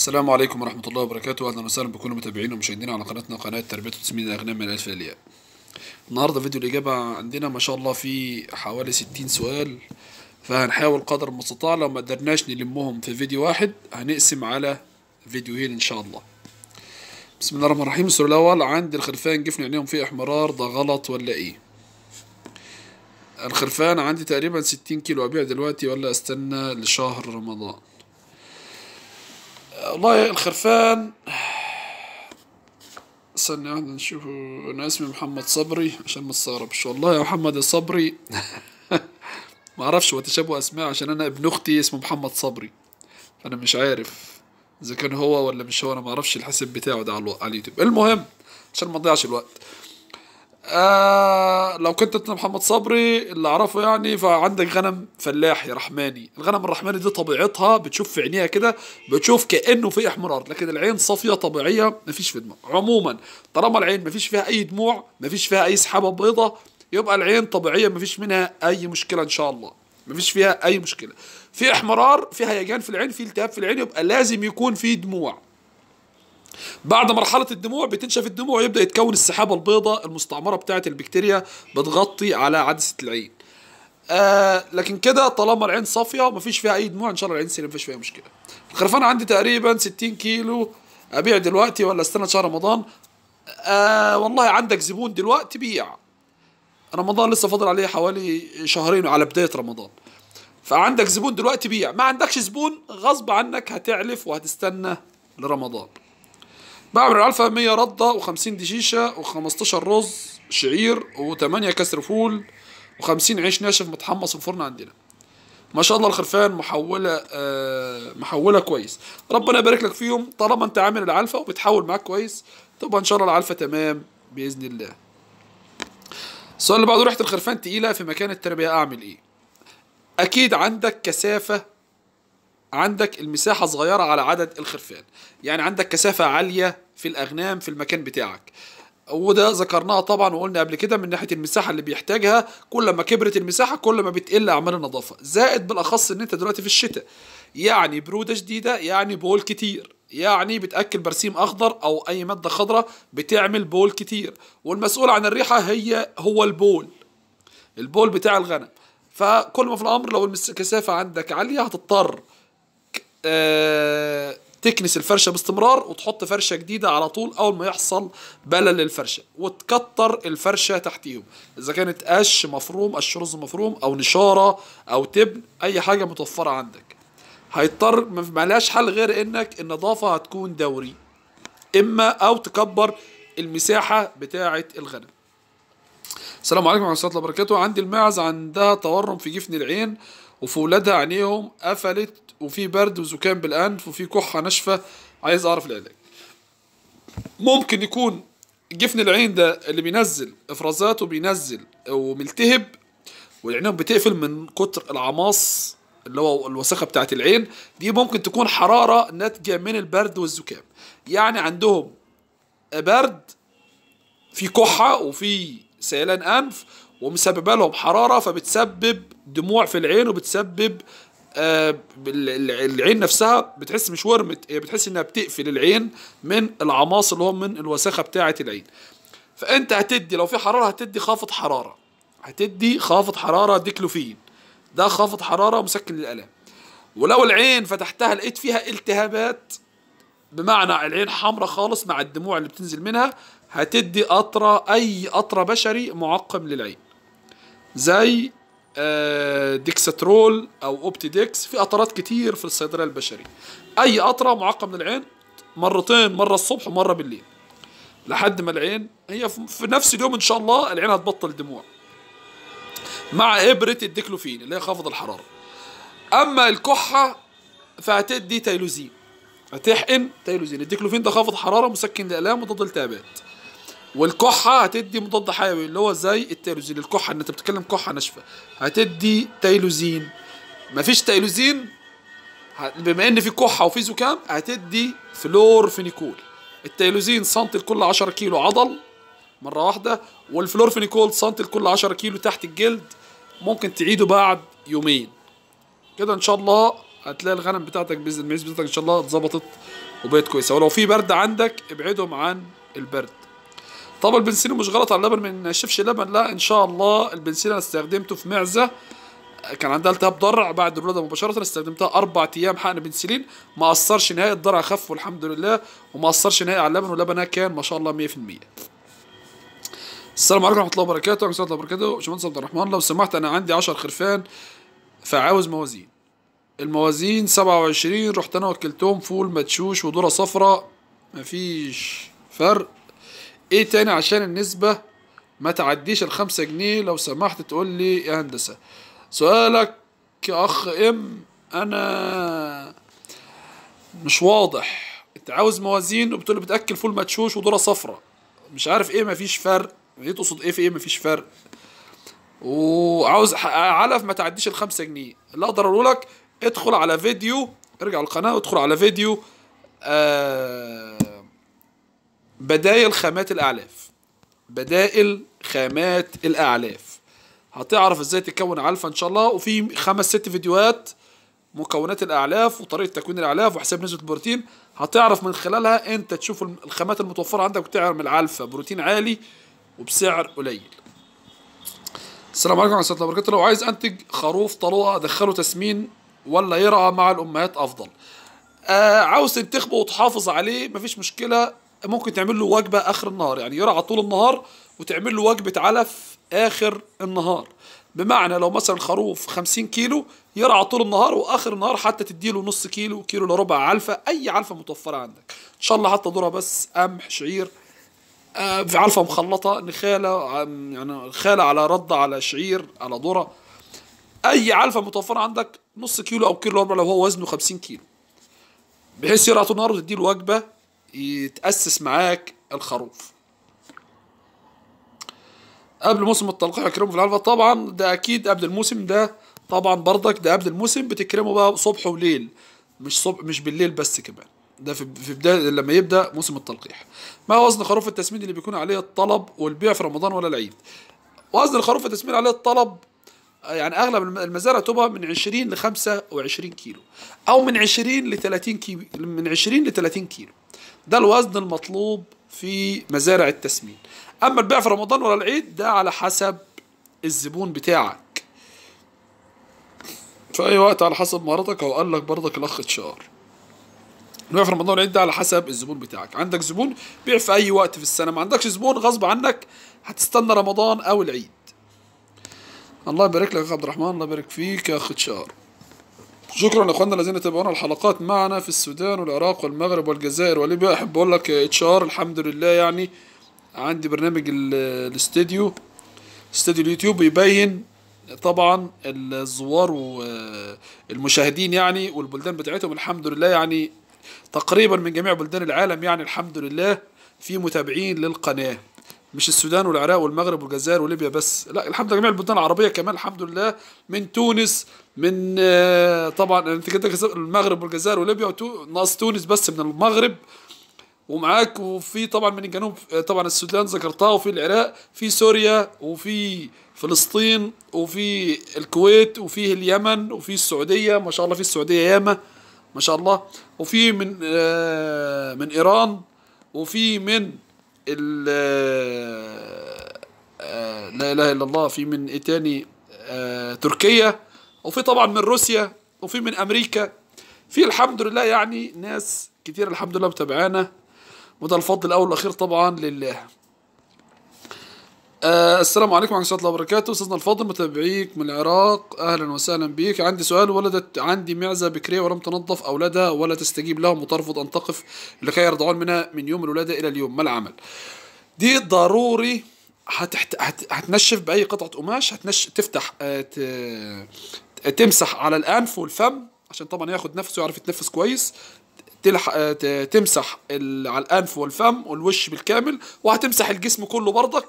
السلام عليكم ورحمة الله وبركاته أهلا وسهلا بكل متابعينا ومشاهدينا على قناتنا قناة تربية وتسميد الأغنام من الألف للياء النهاردة فيديو الإجابة عندنا ما شاء الله في حوالي ستين سؤال فهنحاول قدر المستطاع لو ما قدرناش نلمهم في فيديو واحد هنقسم على فيديوهين إن شاء الله بسم الله الرحمن الرحيم السؤال الأول عند الخرفان جفن عينيهم فيه إحمرار ده غلط ولا إيه؟ الخرفان عندي تقريبا ستين كيلو أبيع دلوقتي ولا أستنى لشهر رمضان والله الخرفان استنى واحدة نشوف أنا اسمي محمد صبري عشان ما تستغربش والله يا محمد الصبري ما اعرفش هو تشابه أسماء عشان أنا ابن أختي اسمه محمد صبري فأنا مش عارف إذا كان هو ولا مش هو أنا ما اعرفش الحساب بتاعه ده على اليوتيوب المهم عشان ما اضيعش الوقت آه لو كنت انت محمد صبري اللي اعرفه يعني فعندك غنم فلاحي رحماني الغنم الرحماني دي طبيعتها بتشوف في عينيها كده بتشوف كانه في احمرار لكن العين صافيه طبيعيه ما فيش في دموع عموما طالما العين ما فيش فيها اي دموع ما فيش فيها اي سحابه بيضه يبقى العين طبيعيه ما فيش منها اي مشكله ان شاء الله ما فيش فيها اي مشكله في احمرار في هيجان في العين في التهاب في العين يبقى لازم يكون في دموع بعد مرحلة الدموع بتنشف الدموع يبدأ يتكون السحابة البيضاء المستعمرة بتاعة البكتيريا بتغطي على عدسة العين آه لكن كده طالما العين صافية مفيش فيها أي دموع إن شاء الله العين سليمة مفيش فيها مشكلة الخرفان عندي تقريبا 60 كيلو أبيع دلوقتي ولا استنى شهر رمضان آه والله عندك زبون دلوقتي بيع رمضان لسه فاضل عليه حوالي شهرين على بداية رمضان فعندك زبون دلوقتي بيع ما عندكش زبون غصب عنك هتعلف وهتستنى لرمضان بعمل الالفا 100 رده و50 دشيشه و15 رز شعير و8 كسر فول و50 عيش ناشف متحمص في الفرن عندنا ما شاء الله الخرفان محوله آه محوله كويس ربنا يبارك لك فيهم طالما انت عامل العلفه وبتحول معاك كويس تبقى ان شاء الله العلفه تمام باذن الله السؤال اللي بعده ريحه الخرفان تقيله في مكان التربيه اعمل ايه اكيد عندك كثافه عندك المساحة صغيرة على عدد الخرفان يعني عندك كثافة عالية في الأغنام في المكان بتاعك وده ذكرناها طبعا وقلنا قبل كده من ناحيه المساحه اللي بيحتاجها كل ما كبرت المساحه كل ما بتقل اعمال النظافه زائد بالاخص ان انت دلوقتي في الشتاء يعني بروده شديده يعني بول كتير يعني بتاكل برسيم اخضر او اي ماده خضراء بتعمل بول كتير والمسؤول عن الريحه هي هو البول البول بتاع الغنم فكل ما في الامر لو الكثافه عندك عاليه هتضطر آه، تكنس الفرشه باستمرار وتحط فرشه جديده على طول اول ما يحصل بلل للفرشه وتكتر الفرشه تحتيهم اذا كانت قش مفروم قش رز مفروم او نشاره او تبن اي حاجه متوفره عندك هيضطر ملهاش حل غير انك النظافه هتكون دوري اما او تكبر المساحه بتاعه الغنم السلام عليكم ورحمه الله وبركاته عندي الماعز عندها تورم في جفن العين وفي ولادها عينيهم قفلت وفي برد وزكام بالانف وفي كحه ناشفه عايز اعرف العلاج ممكن يكون جفن العين ده اللي بينزل افرازات وبينزل وملتهب والعينين بتقفل من كتر العماص اللي هو الوسخه بتاعه العين دي ممكن تكون حراره ناتجه من البرد والزكام يعني عندهم برد في كحه وفي سيلان انف ومسببه لهم حراره فبتسبب دموع في العين وبتسبب آه، العين نفسها بتحس مش ورمت يعني بتحس انها بتقفل العين من العماص اللي هم من الوساخه بتاعه العين فانت هتدي لو في حراره هتدي خافض حراره هتدي خافض حراره ديكلوفين ده خافض حراره مسكن للالام ولو العين فتحتها لقيت فيها التهابات بمعنى العين حمراء خالص مع الدموع اللي بتنزل منها هتدي قطرة أي قطرة بشري معقم للعين زي آه، ديكسترول او اوبتي ديكس في قطرات كتير في الصيدليه البشريه اي قطره معقه من العين مرتين مره الصبح ومره بالليل لحد ما العين هي في نفس اليوم ان شاء الله العين هتبطل دموع مع ابره الديكلوفين اللي هي خافض الحراره اما الكحه فهتدي تايلوزين هتحقن تايلوزين الديكلوفين ده خافض حراره مسكن للالام وضد التهابات والكحه هتدي مضاد حيوي اللي هو زي التيلوزين الكحه انت بتتكلم كحه ناشفه هتدي تيلوزين مفيش تيلوزين بما ان في كحه وفي زكام هتدي فلورفينيكول التيلوزين سنتي لكل 10 كيلو عضل مره واحده والفلورفينيكول سنتي لكل 10 كيلو تحت الجلد ممكن تعيده بعد يومين كده ان شاء الله هتلاقي الغنم بتاعتك باذن المعيز بتاعتك ان شاء الله اتظبطت وبقت كويسه ولو في برد عندك ابعدهم عن البرد طب البنسلين مش غلط على اللبن ما نشفش لبن لا ان شاء الله البنسلين انا استخدمته في معزه كان عندها التهاب ضرع بعد الولاده مباشره استخدمتها اربع ايام حقن بنسلين ما اثرش نهائي الضرع خف والحمد لله وما اثرش نهائي على اللبن ولبنها كان ما شاء الله 100% السلام عليكم ورحمه الله وبركاته ورحمه الله وبركاته باشمهندس عبد الرحمن لو سمحت انا عندي 10 خرفان فعاوز موازين الموازين 27 رحت انا وكلتهم فول مدشوش ودورة صفراء مفيش فرق ايه تاني عشان النسبة ما تعديش الخمسة جنيه لو سمحت تقول لي يا هندسة سؤالك يا اخ ام انا مش واضح انت عاوز موازين وبتقول لي بتاكل فول مدشوش ودوره صفرة مش عارف ايه مفيش فرق ايه تقصد ايه في ايه مفيش فرق وعاوز علف ما تعديش الخمسة جنيه اللي اقدر اقوله لك ادخل على فيديو ارجع القناه وادخل على فيديو آه بدايل خامات الأعلاف بدائل خامات الأعلاف هتعرف ازاي تكون علفة ان شاء الله وفي خمس ست فيديوهات مكونات الأعلاف وطريقة تكوين الأعلاف وحساب نسبة البروتين هتعرف من خلالها انت تشوف الخامات المتوفرة عندك وتعمل العلفة بروتين عالي وبسعر قليل السلام عليكم ورحمة الله وبركاته لو عايز أنتج خروف طلوع أدخله تسمين ولا يرعى مع الأمهات أفضل آه عاوز تنتخبه وتحافظ عليه مفيش مشكلة ممكن تعمل له وجبه اخر النهار يعني يرعى طول النهار وتعمل له وجبه علف اخر النهار بمعنى لو مثلا خروف 50 كيلو يرعى طول النهار واخر النهار حتى تديله نص كيلو كيلو لربع ربع علفه اي علفه متوفره عندك ان شاء الله حتى دورها بس قمح شعير آه، في علفه مخلطه نخاله يعني خاله على رده على شعير على ذره اي علفه متوفره عندك نص كيلو او كيلو الا ربع لو هو وزنه 50 كيلو بحيث يرعى طول النهار وتديله وجبه يتأسس معاك الخروف قبل موسم التلقيح يكرمه في العلبة طبعا ده اكيد قبل الموسم ده طبعا برضك ده قبل الموسم بتكرمه بقى صبح وليل مش صبح مش بالليل بس كمان ده في بدايه لما يبدا موسم التلقيح ما وزن خروف التسميد اللي بيكون عليه الطلب والبيع في رمضان ولا العيد وزن الخروف التسميد عليه الطلب يعني اغلب المزارع تبقى من 20 ل 25 كيلو او من 20 ل 30 كيلو من 20 ل 30 كيلو ده الوزن المطلوب في مزارع التسمين اما البيع في رمضان ولا العيد ده على حسب الزبون بتاعك في اي وقت على حسب مهارتك هو قال لك برضك الاخ اتشار البيع في رمضان والعيد ده على حسب الزبون بتاعك عندك زبون بيع في اي وقت في السنه ما عندكش زبون غصب عنك هتستنى رمضان او العيد الله يبارك لك يا عبد الرحمن الله يبارك فيك يا اخ اتشار شكرا يا اخواننا الذين تابعونا الحلقات معنا في السودان والعراق والمغرب والجزائر وليبيا احب اقول لك اتش ار الحمد لله يعني عندي برنامج الاستديو استديو اليوتيوب يبين طبعا الزوار والمشاهدين يعني والبلدان بتاعتهم الحمد لله يعني تقريبا من جميع بلدان العالم يعني الحمد لله في متابعين للقناه مش السودان والعراق والمغرب والجزائر وليبيا بس لا الحمد لله جميع البلدان العربيه كمان الحمد لله من تونس من آه، طبعا يعني انت كده المغرب والجزائر وليبيا ناقص تونس بس من المغرب ومعاك وفي طبعا من الجنوب آه، طبعا السودان ذكرتها وفي العراق في سوريا وفي فلسطين وفي الكويت وفي اليمن وفي السعوديه ما شاء الله في السعوديه ياما ما شاء الله وفي من آه، من ايران وفي من آه، لا إله إلا الله في من إيه تاني آه، تركيا وفي طبعا من روسيا وفي من أمريكا في الحمد لله يعني ناس كتير الحمد لله متابعانا وده الفضل الأول والأخير طبعا لله أه السلام عليكم ورحمة الله وبركاته أستاذنا الفاضل متابعيك من العراق أهلا وسهلا بيك عندي سؤال ولدت عندي معزة بكرية ولم تنظف أولادها ولا تستجيب لهم وترفض أن تقف لكي يرضعون منها من يوم الولادة إلى اليوم ما العمل دي ضروري هتحت... هت... هتنشف بأي قطعة قماش هتنش تفتح آه، ت... تمسح على الأنف والفم عشان طبعا ياخد نفسه يعرف يتنفس كويس تلح... آه، تمسح ال... على الأنف والفم والوش بالكامل وهتمسح الجسم كله برضك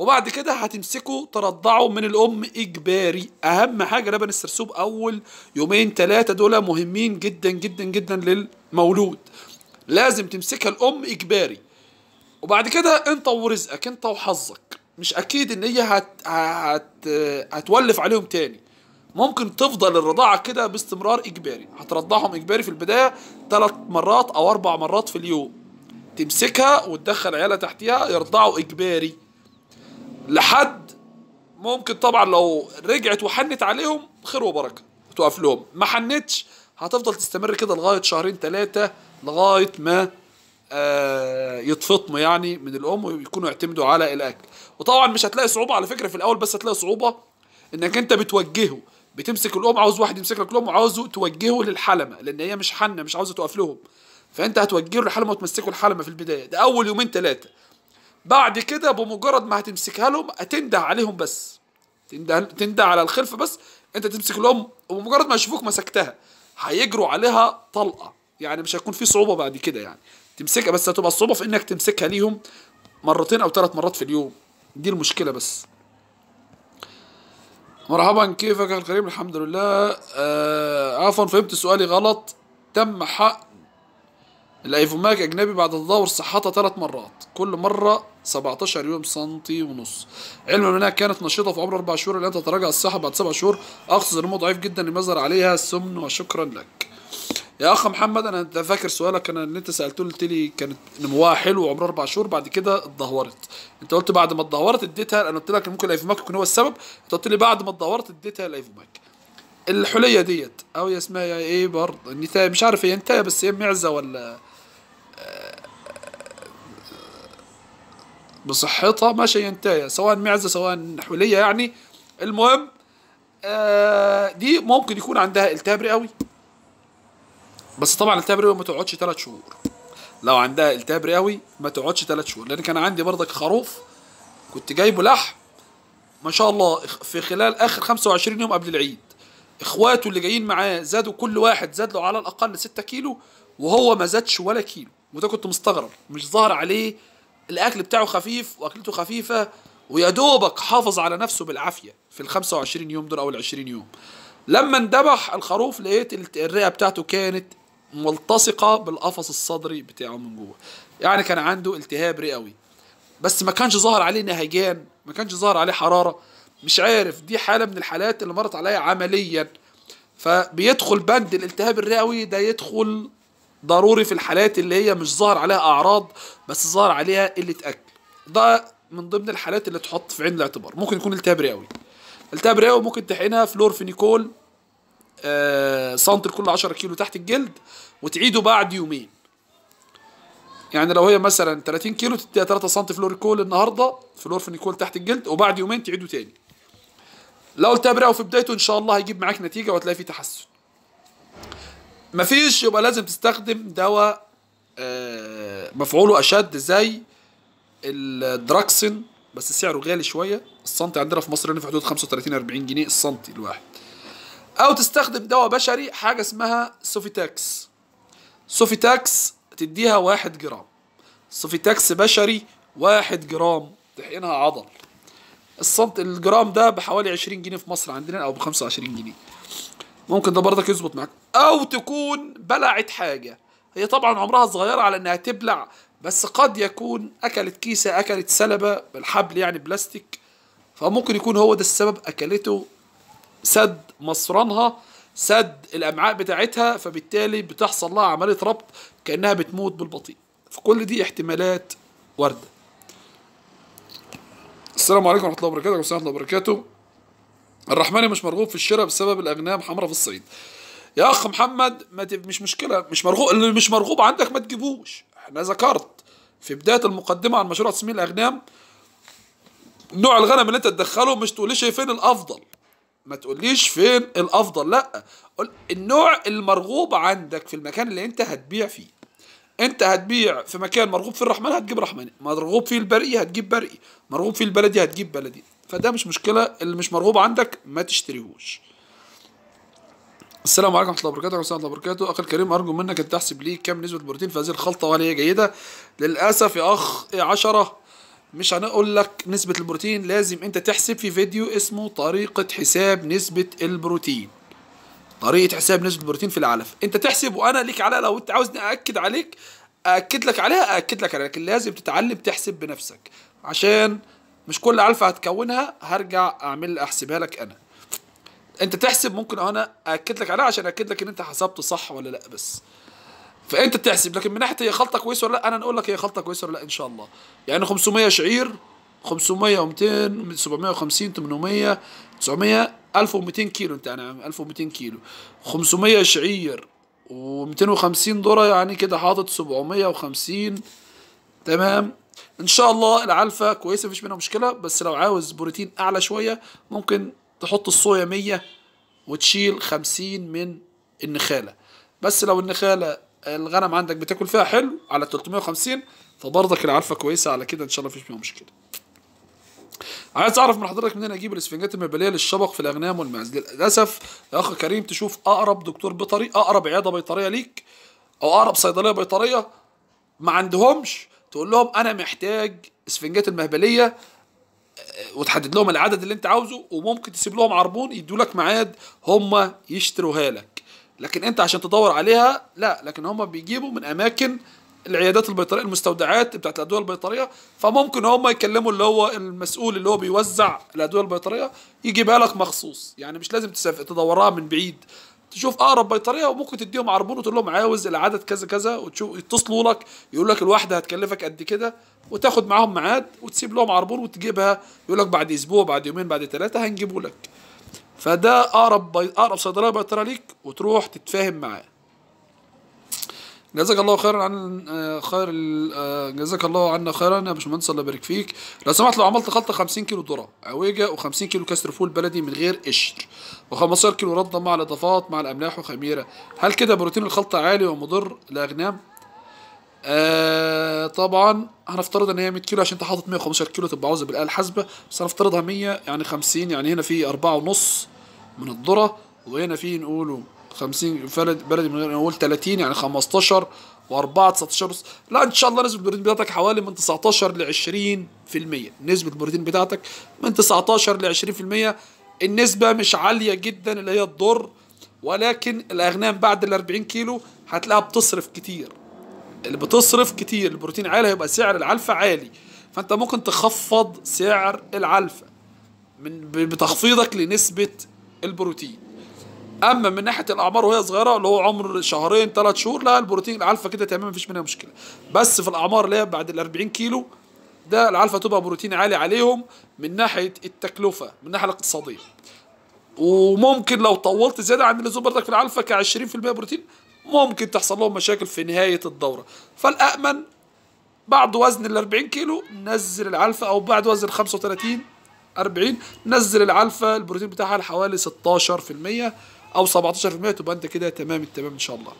وبعد كده هتمسكه ترضعه من الام اجباري اهم حاجه لبن السرسوب اول يومين ثلاثه دول مهمين جدا جدا جدا للمولود لازم تمسكها الام اجباري وبعد كده انت ورزقك انت وحظك مش اكيد ان هي هت... هت... هتولف عليهم تاني ممكن تفضل الرضاعة كده باستمرار إجباري هترضعهم إجباري في البداية ثلاث مرات أو أربع مرات في اليوم تمسكها وتدخل عيالها تحتها يرضعوا إجباري لحد ممكن طبعا لو رجعت وحنت عليهم خير وبركه توقف لهم ما حنتش هتفضل تستمر كده لغايه شهرين ثلاثه لغايه ما يتفطم آه، يتفطموا يعني من الام ويكونوا يعتمدوا على الاكل وطبعا مش هتلاقي صعوبه على فكره في الاول بس هتلاقي صعوبه انك انت بتوجهه بتمسك الام عاوز واحد يمسك لك الام وعاوزه توجهه للحلمه لان هي مش حنه مش عاوزه تقف لهم فانت هتوجهه للحلمه وتمسكه الحلمه في البدايه ده اول يومين ثلاثه بعد كده بمجرد ما هتمسكها لهم هتنده عليهم بس تنده تنده على الخلف بس انت تمسك لهم وبمجرد ما يشوفوك مسكتها هيجروا عليها طلقه يعني مش هيكون في صعوبه بعد كده يعني تمسكها بس هتبقى الصعوبه في انك تمسكها ليهم مرتين او ثلاث مرات في اليوم دي المشكله بس مرحبا كيفك يا الكريم الحمد لله آه عفوا فهمت سؤالي غلط تم حق الايفوماج اجنبي بعد تدهور صحتها ثلاث مرات كل مره 17 يوم سنتي ونص علما انها كانت نشيطه في عمر اربع شهور الان تتراجع الصحه بعد سبع شهور اقصد النمو ضعيف جدا لمظهر عليها السمن وشكرا لك يا اخ محمد انا انت فاكر سؤالك انا اللي انت سالته قلت لي كانت نموها حلو وعمرها اربع شهور بعد كده اتدهورت انت قلت بعد ما اتدهورت اديتها انا قلت لك ممكن ماك يكون هو السبب انت قلت لي بعد ما اتدهورت اديتها ماك الحليه ديت او يا اسمها ايه برضه النتايه مش عارف هي نتايه بس هي معزه ولا بصحتها ما شيء ينتهي سواء معزه سواء حليه يعني المهم آه، دي ممكن يكون عندها التهاب رئوي بس طبعا التهاب رئوي ما تقعدش ثلاث شهور لو عندها التهاب رئوي ما تقعدش ثلاث شهور لان كان عندي برضك خروف كنت جايبه لحم ما شاء الله في خلال اخر 25 يوم قبل العيد اخواته اللي جايين معاه زادوا كل واحد زاد له على الاقل 6 كيلو وهو ما زادش ولا كيلو وده كنت مستغرب مش ظاهر عليه الاكل بتاعه خفيف واكلته خفيفه ويا دوبك حافظ على نفسه بالعافيه في ال 25 يوم دول او ال 20 يوم لما اندبح الخروف لقيت الرئه بتاعته كانت ملتصقه بالقفص الصدري بتاعه من جوه يعني كان عنده التهاب رئوي بس ما كانش ظاهر عليه نهجان ما كانش ظاهر عليه حراره مش عارف دي حاله من الحالات اللي مرت عليا عمليا فبيدخل بند الالتهاب الرئوي ده يدخل ضروري في الحالات اللي هي مش ظاهر عليها اعراض بس ظاهر عليها قله اكل ده من ضمن الحالات اللي تحط في عين الاعتبار ممكن يكون التهاب رئوي التهاب رئوي ممكن تحقنها فلورفينيكول آه سنتر كل 10 كيلو تحت الجلد وتعيده بعد يومين يعني لو هي مثلا 30 كيلو تديها 3 سم فلوريكول النهارده فلورفينيكول تحت الجلد وبعد يومين تعيده تاني لو التهاب رئوي في بدايته ان شاء الله هيجيب معاك نتيجه وهتلاقي فيه تحسن مفيش يبقى لازم تستخدم دواء آه، مفعوله اشد زي الدراكسن بس سعره غالي شويه السنتي عندنا في مصر في حدود 35 40 جنيه السنتي الواحد او تستخدم دواء بشري حاجه اسمها سوفيتاكس سوفيتاكس تديها واحد جرام سوفيتاكس بشري واحد جرام تحقنها عضل السنت الجرام ده بحوالي 20 جنيه في مصر عندنا او ب 25 جنيه ممكن ده برضك يظبط معاك او تكون بلعت حاجه هي طبعا عمرها صغيره على انها تبلع بس قد يكون اكلت كيسه اكلت سلبه بالحبل يعني بلاستيك فممكن يكون هو ده السبب اكلته سد مصرانها سد الامعاء بتاعتها فبالتالي بتحصل لها عمليه ربط كانها بتموت بالبطيء فكل دي احتمالات وارده السلام عليكم ورحمه الله وبركاته ورحمه الله وبركاته الرحمن مش مرغوب في الشراء بسبب الاغنام حمراء في الصعيد يا اخ محمد ما مش مشكله مش مرغوب اللي مش مرغوب عندك ما تجيبوش احنا ذكرت في بدايه المقدمه عن مشروع تسمين الاغنام نوع الغنم اللي انت تدخله مش تقول ليش إيه فين الافضل ما تقوليش فين الافضل لا قول النوع المرغوب عندك في المكان اللي انت هتبيع فيه انت هتبيع في مكان مرغوب فيه الرحمن هتجيب رحماني مرغوب فيه البرقي هتجيب برقي مرغوب فيه البلدي هتجيب بلدي فده مش مشكله اللي مش مرغوب عندك ما تشتريهوش السلام عليكم ورحمه الله وبركاته ورحمه الله وبركاته اخ الكريم ارجو منك ان تحسب لي كم نسبه بروتين في هذه الخلطه وهل هي جيده للاسف يا اخ 10 مش هنقول لك نسبه البروتين لازم انت تحسب في فيديو اسمه طريقه حساب نسبه البروتين طريقه حساب نسبه البروتين في العلف انت تحسب وانا ليك على لو انت عاوزني ااكد عليك اكد لك عليها اكد لك عليها لكن لازم تتعلم تحسب بنفسك عشان مش كل علفه هتكونها هرجع اعمل احسبها لك انا انت تحسب ممكن انا اكد لك عليها عشان اكد لك ان انت حسبته صح ولا لا بس فانت تحسب لكن من ناحيه هي خلطه كويسه ولا لا انا نقول لك هي خلطه كويسه ولا لا ان شاء الله يعني 500 شعير 500 و200 750 800 900 1200 كيلو انت يعني 1200 كيلو 500 شعير و250 ذره يعني كده حاطط 750 تمام ان شاء الله العلفه كويسه مفيش منها مشكله بس لو عاوز بروتين اعلى شويه ممكن تحط الصويا 100 وتشيل 50 من النخاله بس لو النخاله الغنم عندك بتاكل فيها حلو على 350 فبرضك العلفه كويسه على كده ان شاء الله مفيش فيها مشكله عايز اعرف من حضرتك منين اجيب الاسفنجات المبليه للشبق في الاغنام والمعز للاسف يا اخ كريم تشوف اقرب دكتور بيطري اقرب عياده بيطريه ليك او اقرب صيدليه بيطريه ما عندهمش تقول لهم انا محتاج اسفنجات المهبليه وتحدد لهم العدد اللي انت عاوزه وممكن تسيب لهم عربون يدوا لك ميعاد هم يشتروها لك لكن انت عشان تدور عليها لا لكن هم بيجيبوا من اماكن العيادات البيطريه المستودعات بتاعت الادويه البيطريه فممكن هم يكلموا اللي هو المسؤول اللي هو بيوزع الادويه البيطريه يجيبها لك مخصوص يعني مش لازم تدورها من بعيد تشوف اقرب آه، بيطريه وممكن تديهم عربون وتقول لهم عاوز العدد كذا كذا وتشوف يتصلوا لك يقول لك الواحده هتكلفك قد كده وتاخد معاهم ميعاد وتسيب لهم عربون وتجيبها يقول لك بعد اسبوع بعد يومين بعد ثلاثه هنجيبه لك فده اقرب آه، آه، اقرب صيدليه بيطريه ليك وتروح تتفاهم معاه جزاك الله خيرا عن آه، خير آه، جزاك الله عنا خيرا يا باشمهندس الله يبارك فيك لو سمحت لو عملت خلطه 50 كيلو ذره عويجه و50 كيلو كسر فول بلدي من غير قشر و15 كيلو رده مع الاضافات مع الاملاح وخميره هل كده بروتين الخلطه عالي ومضر لاغنام آه طبعا هنفترض ان هي 100 كيلو عشان انت حاطط 115 كيلو تبقى عاوزه بالاله الحاسبه بس هنفترضها 100 يعني 50 يعني هنا في 4.5 من الذره وهنا في نقوله 50 فرد بلدي من غير اقول 30 يعني 15 و4 19 بس لا ان شاء الله نسبه البروتين بتاعتك حوالي من 19 ل 20% نسبه البروتين بتاعتك من 19 ل 20% النسبه مش عاليه جدا اللي هي تضر ولكن الاغنام بعد ال 40 كيلو هتلاقيها بتصرف كتير اللي بتصرف كتير البروتين عالي هيبقى سعر العلفة عالي فانت ممكن تخفض سعر العلفة من بتخفيضك لنسبة البروتين اما من ناحيه الاعمار وهي صغيره اللي هو عمر شهرين ثلاث شهور لا البروتين العلفه كده تمام مفيش منها مشكله بس في الاعمار اللي هي بعد ال 40 كيلو ده العلفه تبقى بروتين عالي عليهم من ناحيه التكلفه من الناحيه الاقتصاديه وممكن لو طولت زياده عن اللزوم برضك في العلفه ك 20% بروتين ممكن تحصل لهم مشاكل في نهايه الدوره فالامن بعد وزن ال 40 كيلو نزل العلفه او بعد وزن ال 35 40 نزل العلفه البروتين بتاعها لحوالي 16% او 17% تبقى انت كده تمام التمام ان شاء الله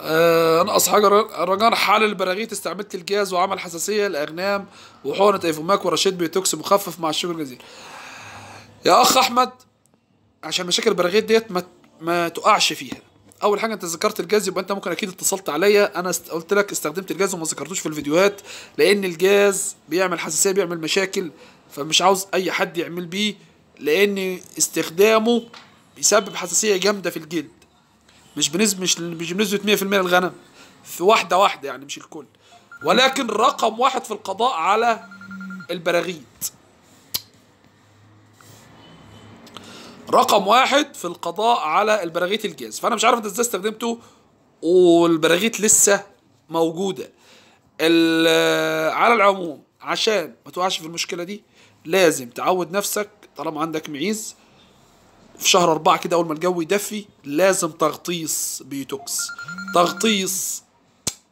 آه نقص حاجه رجان حال البراغيث استعملت الجهاز وعمل حساسيه لاغنام وحقنه ايفوماك ورشيد بيتوكس مخفف مع الشكر الجزيل يا اخ احمد عشان مشاكل البراغيث ديت ما ما تقعش فيها اول حاجه انت ذكرت الجاز يبقى انت ممكن اكيد اتصلت عليا انا است... قلت لك استخدمت الجاز وما ذكرتوش في الفيديوهات لان الجاز بيعمل حساسيه بيعمل مشاكل فمش عاوز اي حد يعمل بيه لان استخدامه بيسبب حساسيه جامده في الجلد مش بنسبه مش مش بنسبه 100% للغنم في واحده واحده يعني مش الكل ولكن رقم واحد في القضاء على البراغيث رقم واحد في القضاء على البراغيث الجاز فانا مش عارف انت ازاي استخدمته والبراغيث لسه موجوده على العموم عشان ما توقعش في المشكله دي لازم تعود نفسك طالما عندك معيز في شهر أربعة كده أول ما الجو يدفي لازم تغطيس بيتوكس تغطيس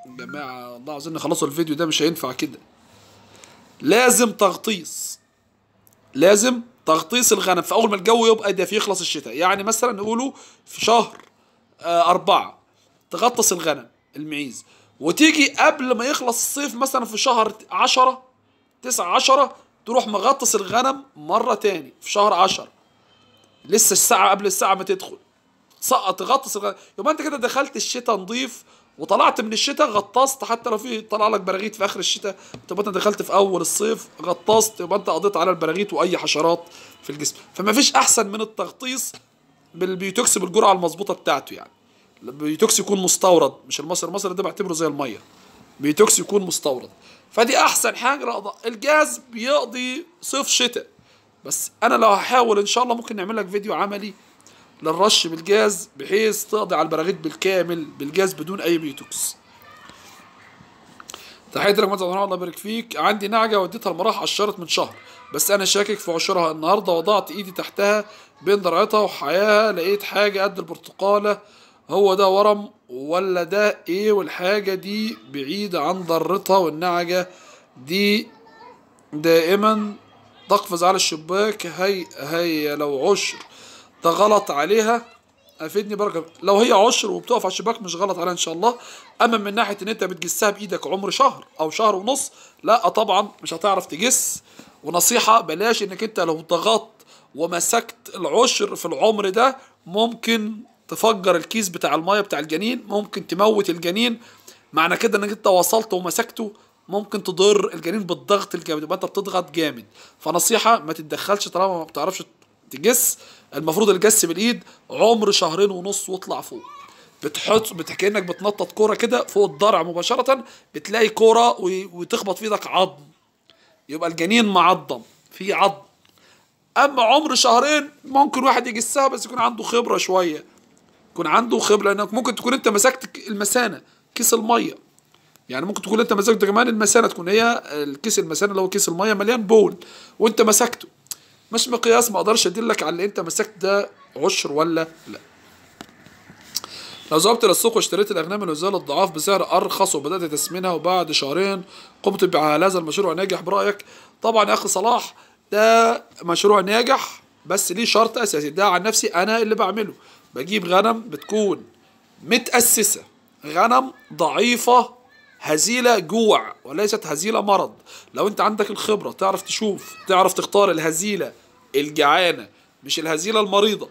يا جماعة الله عاوزين خلصوا الفيديو ده مش هينفع كده لازم تغطيس لازم تغطيس الغنم في أول ما الجو يبقى دافي يخلص الشتاء يعني مثلا نقوله في شهر آه، أربعة تغطس الغنم المعيز وتيجي قبل ما يخلص الصيف مثلا في شهر عشرة تسعة عشرة تروح مغطس الغنم مرة تاني في شهر عشر لسه الساعة قبل الساعة ما تدخل سقط تغطس الغنم يبقى انت كده دخلت الشتاء نضيف وطلعت من الشتاء غطست حتى لو في طلع لك براغيث في اخر الشتاء طب انت دخلت في اول الصيف غطست يبقى انت قضيت على البراغيث واي حشرات في الجسم فما فيش احسن من التغطيس بالبيوتوكس بالجرعه المظبوطه بتاعته يعني البيوتوكس يكون مستورد مش المصري المصري ده بعتبره زي الميه بيوتوكس يكون مستورد فدي احسن حاجه رأضة. الجاز بيقضي صيف شتاء بس انا لو هحاول ان شاء الله ممكن نعمل لك فيديو عملي للرش بالجاز بحيث تقضي على البراغيث بالكامل بالجاز بدون اي بيتوكس تحياتي لك مدعو الله يبارك فيك عندي نعجه وديتها المراح قشرت من شهر بس انا شاكك في عشرها النهارده وضعت ايدي تحتها بين درعتها وحياها لقيت حاجه قد البرتقاله هو ده ورم ولا ده ايه والحاجة دي بعيدة عن ضرتها والنعجة دي دائما تقفز على الشباك هي هي لو عشر ده غلط عليها افيدني بركه لو هي عشر وبتقف على الشباك مش غلط عليها ان شاء الله اما من ناحيه ان انت بتجسها بايدك عمر شهر او شهر ونص لا طبعا مش هتعرف تجس ونصيحه بلاش انك انت لو ضغطت ومسكت العشر في العمر ده ممكن تفجر الكيس بتاع الميه بتاع الجنين ممكن تموت الجنين معنى كده انك انت وصلته ومسكته ممكن تضر الجنين بالضغط الجامد يبقى انت بتضغط جامد فنصيحه ما تتدخلش طالما ما بتعرفش تجس المفروض الجس بالايد عمر شهرين ونص واطلع فوق بتحط انك بتنطط كوره كده فوق الضرع مباشره بتلاقي كوره وتخبط في ايدك عظم يبقى الجنين معضم في عظم اما عمر شهرين ممكن واحد يجسها بس يكون عنده خبره شويه يكون عنده خبره انك ممكن تكون انت مسكت المسانه كيس الميه يعني ممكن تكون انت مسكت كمان المسانه تكون هي الكيس المسانه اللي هو كيس الميه مليان بول وانت مسكته مش مقياس ما اقدرش ادلك على اللي انت مسكت ده عشر ولا لا لو ذهبت الى السوق واشتريت الاغنام الهزال الضعاف بسعر ارخص وبدات تسمينها وبعد شهرين قمت بهذا المشروع ناجح برايك طبعا يا اخي صلاح ده مشروع ناجح بس ليه شرط اساسي ده عن نفسي انا اللي بعمله بجيب غنم بتكون متأسسة غنم ضعيفة هزيلة جوع وليست هزيلة مرض لو انت عندك الخبرة تعرف تشوف تعرف تختار الهزيلة الجعانة مش الهزيلة المريضة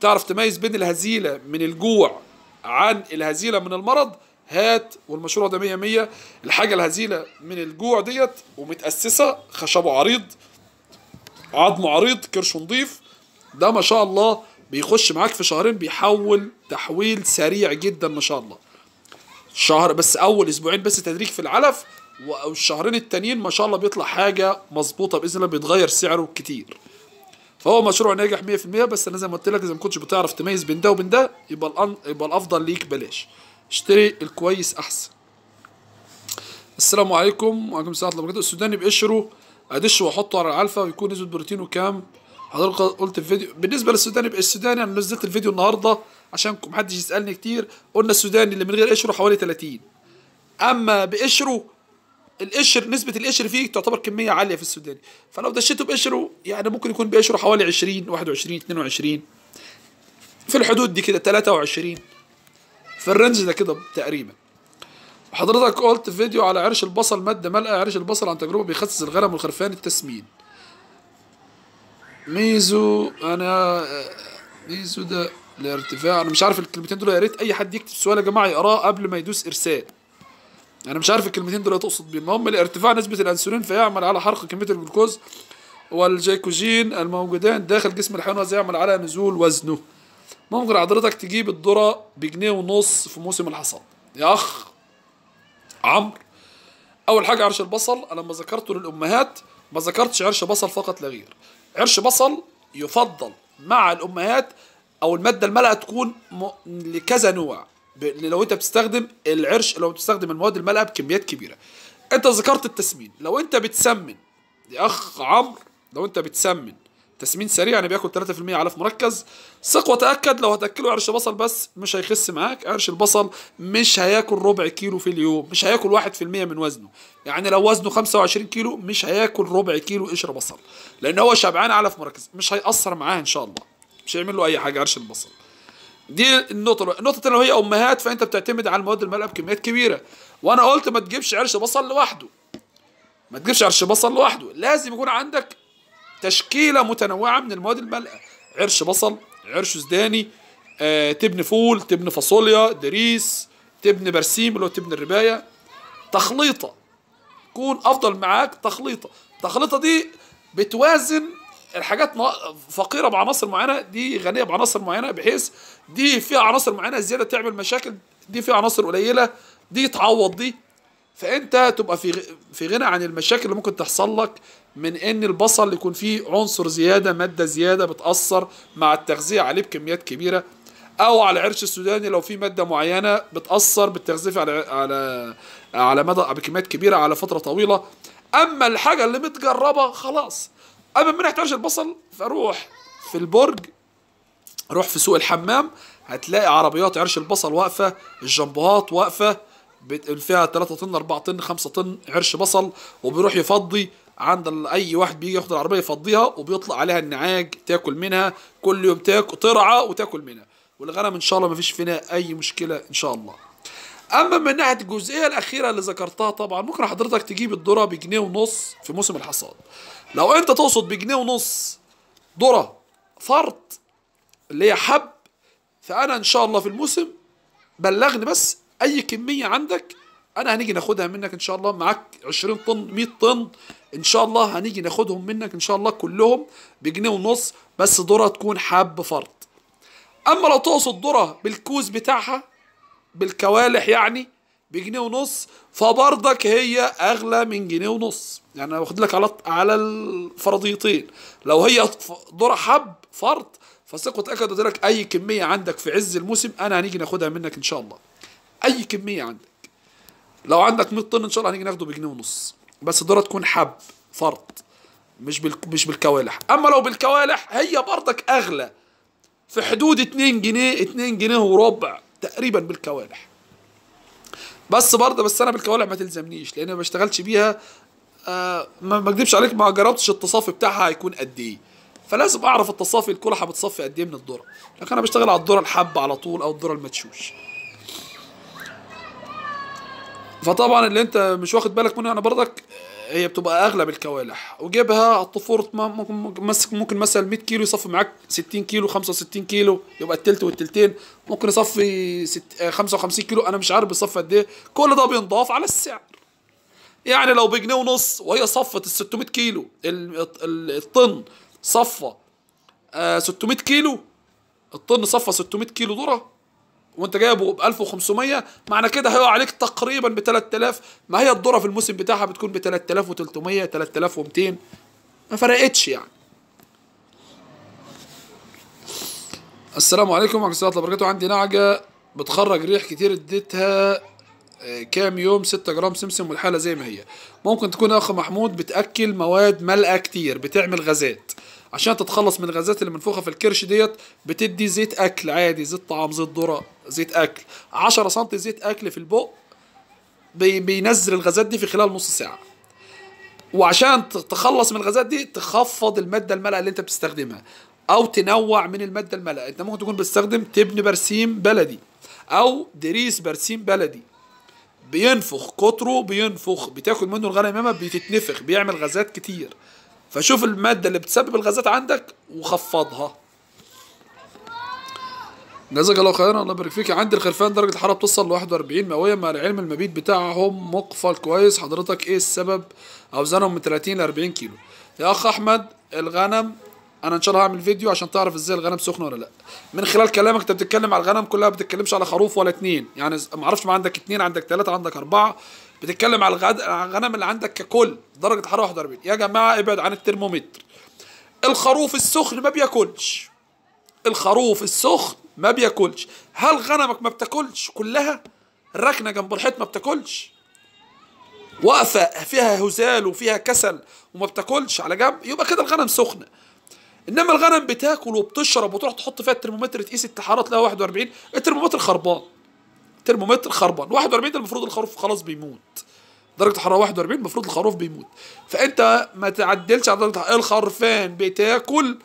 تعرف تميز بين الهزيلة من الجوع عن الهزيلة من المرض هات والمشروع ده 100 100 الحاجة الهزيلة من الجوع ديت ومتأسسة خشبه عريض عظمه عريض كرش نضيف ده ما شاء الله بيخش معاك في شهرين بيحول تحويل سريع جدا ما شاء الله شهر بس اول اسبوعين بس تدريج في العلف والشهرين التانيين ما شاء الله بيطلع حاجه مظبوطه باذن الله بيتغير سعره كتير فهو مشروع ناجح 100% بس انا زي ما قلت لك اذا ما كنتش بتعرف تميز بين ده وبين ده يبقى الأن... يبقى الافضل ليك بلاش اشتري الكويس احسن السلام عليكم وعليكم السلام ورحمه الله وبركاته السوداني بقشره ادش واحطه على العلفه ويكون نسبه بروتينه كام حضرتك قلت الفيديو بالنسبه للسوداني السوداني انا نزلت الفيديو النهارده عشان محدش يسالني كتير قلنا السوداني اللي من غير قشره حوالي 30 اما بقشره القشر نسبة القشر فيه تعتبر كمية عالية في السوداني فلو دشيته بقشره يعني ممكن يكون بقشره حوالي 20 21 22 في الحدود دي كده 23 في الرنج ده كده تقريبا حضرتك قلت في فيديو على عرش البصل مادة ملقى عرش البصل عن تجربة بيخسس الغنم والخرفان التسمين ميزو انا ميزو ده الارتفاع انا مش عارف الكلمتين دول يا ريت اي حد يكتب سؤال يا جماعه يقراه قبل ما يدوس ارسال انا مش عارف الكلمتين دول تقصد بيهم هم الارتفاع نسبه الانسولين فيعمل على حرق كميه الجلوكوز والجيكوجين الموجودان داخل جسم الحيوان وهذا يعمل على نزول وزنه ممكن حضرتك تجيب الذره بجنيه ونص في موسم الحصاد يا اخ عمرو اول حاجه عرش البصل انا لما ذكرته للامهات ما ذكرتش عرش بصل فقط لا غير عرش بصل يفضل مع الامهات او الماده الملأة تكون م... لكذا نوع ب... لو انت بتستخدم العرش لو بتستخدم المواد الملأة بكميات كبيره انت ذكرت التسمين لو انت بتسمن يا اخ عمرو لو انت بتسمن تسمين سريع يعني بياكل 3% علف مركز ثق وتاكد لو هتاكله قرش بصل بس مش هيخس معاك قرش البصل مش هياكل ربع كيلو في اليوم مش هياكل 1% من وزنه يعني لو وزنه 25 كيلو مش هياكل ربع كيلو قشر بصل لان هو شبعان علف مركز مش هيأثر معاه ان شاء الله مش هيعمل له اي حاجه قرش البصل دي النقطة النقطة لو هي أمهات فأنت بتعتمد على المواد المالئة بكميات كبيرة وأنا قلت ما تجيبش عرش بصل لوحده ما تجيبش عرش بصل لوحده لازم يكون عندك تشكيله متنوعه من المواد البلقه عرش بصل عرش سوداني آه، تبن فول تبن فاصوليا دريس تبن برسيم اللي هو تبن الربايه تخليطه يكون افضل معاك تخليطه التخليطه دي بتوازن الحاجات فقيره بعناصر معينه دي غنيه بعناصر معينه بحيث دي فيها عناصر معينه زياده تعمل مشاكل دي فيها عناصر قليله دي تعوض دي فانت تبقى في في غنى عن المشاكل اللي ممكن تحصل لك من ان البصل يكون فيه عنصر زياده ماده زياده بتاثر مع التغذيه عليه بكميات كبيره او على العرش السوداني لو في ماده معينه بتاثر بالتغذيه على على على مدى بكميات كبيره على فتره طويله اما الحاجه اللي متجربه خلاص اما من عرش البصل فروح في البرج روح في سوق الحمام هتلاقي عربيات عرش البصل واقفه الجمبوهات واقفه فيها 3 طن 4 طن 5 طن عرش بصل وبيروح يفضي عند اي واحد بيجي ياخد العربيه يفضيها وبيطلع عليها النعاج تاكل منها كل يوم تاكل ترعى وتاكل منها والغنم ان شاء الله ما فيش فينا اي مشكله ان شاء الله اما من ناحيه الجزئيه الاخيره اللي ذكرتها طبعا ممكن حضرتك تجيب الذره بجنيه ونص في موسم الحصاد لو انت تقصد بجنيه ونص ذره فرط اللي هي حب فانا ان شاء الله في الموسم بلغني بس اي كميه عندك انا هنيجي ناخدها منك ان شاء الله معاك 20 طن 100 طن ان شاء الله هنيجي ناخدهم منك ان شاء الله كلهم بجنيه ونص بس ذره تكون حب فرد اما لو تقصد ذره بالكوز بتاعها بالكوالح يعني بجنيه ونص فبرضك هي اغلى من جنيه ونص يعني انا واخد لك على على الفرضيتين لو هي ذره حب فرد فثق وتاكد قلت لك اي كميه عندك في عز الموسم انا هنيجي ناخدها منك ان شاء الله اي كميه عندك لو عندك 100 طن ان شاء الله هنيجي ناخده بجنيه ونص بس الذره تكون حب فرط مش مش بالكوالح اما لو بالكوالح هي برضك اغلى في حدود 2 جنيه 2 جنيه وربع تقريبا بالكوالح بس برضه بس انا بالكوالح ما تلزمنيش لان ما بشتغلش بيها آه ما بكدبش عليك ما جربتش التصافي بتاعها هيكون قد ايه فلازم اعرف التصافي الكلحه بتصفي قد ايه من الذره لكن انا بشتغل على الذره الحبه على طول او الذره المدشوش فطبعا اللي انت مش واخد بالك منه انا برضك هي بتبقى اغلب الكوالح وجيبها الطفور ممكن ممكن مثلا 100 كيلو يصفي معاك 60 كيلو 65 كيلو يبقى التلت والتلتين ممكن يصفي 55 آه، كيلو انا مش عارف بيصفي قد ايه كل ده بينضاف على السعر يعني لو بجنيه ونص وهي صفت ال 600 آه، كيلو الطن صفى 600 كيلو الطن صفى 600 كيلو ذره وانت جايبه ب 1500 معنى كده هيقع عليك تقريبا ب 3000 ما هي الذره في الموسم بتاعها بتكون ب 3300 3200 ما فرقتش يعني السلام عليكم ورحمه الله وبركاته عندي نعجه بتخرج ريح كتير اديتها آه، كام يوم 6 جرام سمسم والحاله زي ما هي ممكن تكون يا اخ محمود بتاكل مواد ملقه كتير بتعمل غازات عشان تتخلص من الغازات اللي منفوخه في الكرش ديت بتدي زيت اكل عادي زيت طعام زيت ذره زيت اكل 10 سم زيت اكل في البق بي بينزل الغازات دي في خلال نص ساعه وعشان تتخلص من الغازات دي تخفض الماده الملأ اللي انت بتستخدمها او تنوع من الماده الملأ انت ممكن تكون بتستخدم تبن برسيم بلدي او دريس برسيم بلدي بينفخ كتره بينفخ بتاكل منه الغنم بتتنفخ بيعمل غازات كتير فشوف المادة اللي بتسبب الغازات عندك وخفضها جزاك الله خيرا الله يبارك فيك عندي الخرفان درجة الحرارة بتوصل ل 41 مئوية مع العلم المبيت بتاعهم مقفل كويس حضرتك ايه السبب اوزانهم من 30 ل 40 كيلو يا اخ احمد الغنم انا ان شاء الله هعمل فيديو عشان تعرف ازاي الغنم سخنه ولا لا من خلال كلامك انت بتتكلم على الغنم كلها ما بتتكلمش على خروف ولا اتنين يعني ما اعرفش ما عندك اتنين عندك تلاتة عندك اربعة بتتكلم على الغنم اللي عندك ككل درجه حراره 41 يا جماعه ابعد عن الترمومتر الخروف السخن ما بياكلش الخروف السخن ما بياكلش هل غنمك ما بتاكلش كلها الركنه جنب الحيط ما بتاكلش واقفه فيها هزال وفيها كسل وما بتاكلش على جنب يبقى كده الغنم سخنه انما الغنم بتاكل وبتشرب وتروح تحط فيها الترمومتر تقيس التحارات تلاقيها 41 الترمومتر خربان ترمومتر خربان 41 ده المفروض الخروف خلاص بيموت درجه الحراره 41 المفروض الخروف بيموت فانت ما تعدلش على درجه الخرفان بتاكل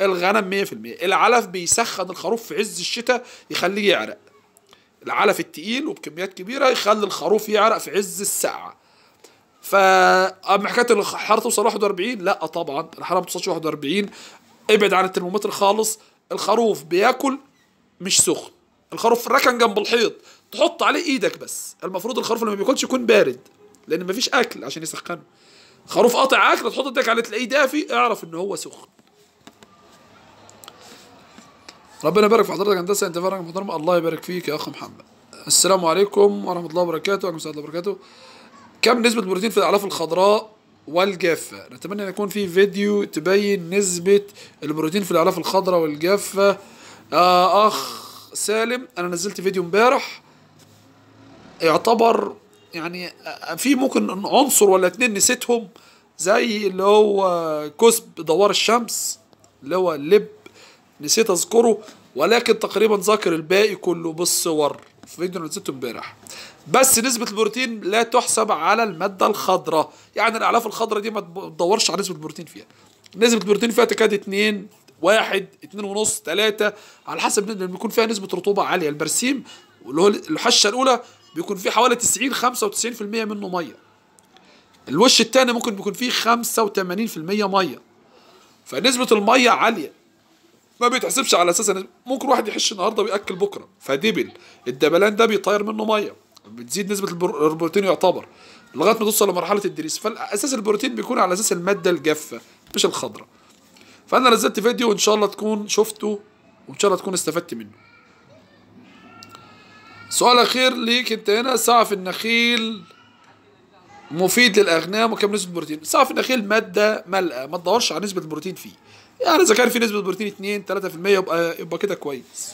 الغنم 100% العلف بيسخن الخروف في عز الشتاء يخليه يعرق العلف التقيل وبكميات كبيره يخلي الخروف يعرق في عز السقعه ف اما حكايه الحراره توصل 41 لا طبعا الحراره ما توصلش 41 ابعد عن الترمومتر خالص الخروف بياكل مش سخن الخروف ركن جنب الحيط تحط عليه ايدك بس المفروض الخروف اللي ما بياكلش يكون بارد لان مفيش اكل عشان يسخنه خروف قاطع اكل تحط ايدك عليه تلاقيه دافي اعرف ان هو سخن ربنا يبارك في حضرتك هندسه انت فعلا محترم الله يبارك فيك يا اخ محمد السلام عليكم ورحمه الله وبركاته وعليكم السلام وبركاته كم نسبه البروتين في الاعلاف الخضراء والجافه نتمنى ان يكون في فيديو تبين نسبه البروتين في الاعلاف الخضراء والجافه آه اخ سالم انا نزلت فيديو امبارح يعتبر يعني آه، آه، في ممكن عنصر ولا اتنين نسيتهم زي اللي هو كسب دوار الشمس اللي هو اللب نسيت اذكره ولكن تقريبا ذاكر الباقي كله بالصور في فيديو اللي نزلته امبارح بس نسبة البروتين لا تحسب على المادة الخضراء يعني الأعلاف الخضراء دي ما تدورش على نسبة البروتين فيها نسبة البروتين فيها تكاد 2 واحد اتنين ونص تلاتة على حسب لما يكون فيها نسبة رطوبة عالية البرسيم اللي هو الحشة الأولى بيكون فيه حوالي 90 95% منه ميه الوش الثاني ممكن بيكون فيه 85% ميه فنسبه الميه عاليه ما بيتحسبش على اساس ممكن واحد يحش النهارده وياكل بكره فدبل الدبلان ده بيطير منه ميه بتزيد نسبه البروتين يعتبر لغايه ما توصل لمرحله الدريس فالاساس البروتين بيكون على اساس الماده الجافه مش الخضراء فانا نزلت فيديو وان شاء الله تكون شفته وان شاء الله تكون استفدت منه سؤال أخير ليك أنت هنا صعف النخيل مفيد للأغنام وكم نسبة بروتين صعف النخيل مادة ملأة ما تدورش على نسبة البروتين فيه يعني إذا كان في نسبة بروتين 2 3% يبقى يبقى كده كويس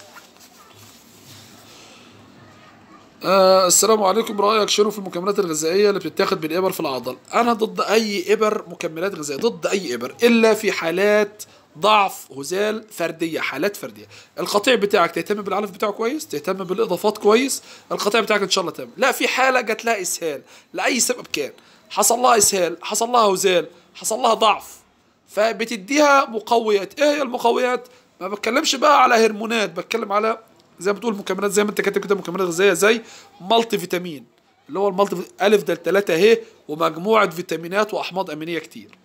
آه السلام عليكم رأيك شنو في المكملات الغذائية اللي بتتاخد بالإبر في العضل؟ أنا ضد أي إبر مكملات غذائية ضد أي إبر إلا في حالات ضعف هزال فرديه حالات فرديه القطيع بتاعك تهتم بالعلف بتاعه كويس تهتم بالاضافات كويس القطيع بتاعك ان شاء الله تمام لا في حاله جات لها اسهال لاي سبب كان حصل لها اسهال حصل لها هزال حصل لها ضعف فبتديها مقويات ايه هي المقويات ما بتكلمش بقى على هرمونات بتكلم على زي ما بتقول مكملات زي ما انت كاتب كده مكملات غذائيه زي مالتي فيتامين اللي هو المالتي الف دال 3 اهي ومجموعه فيتامينات واحماض امينيه كتير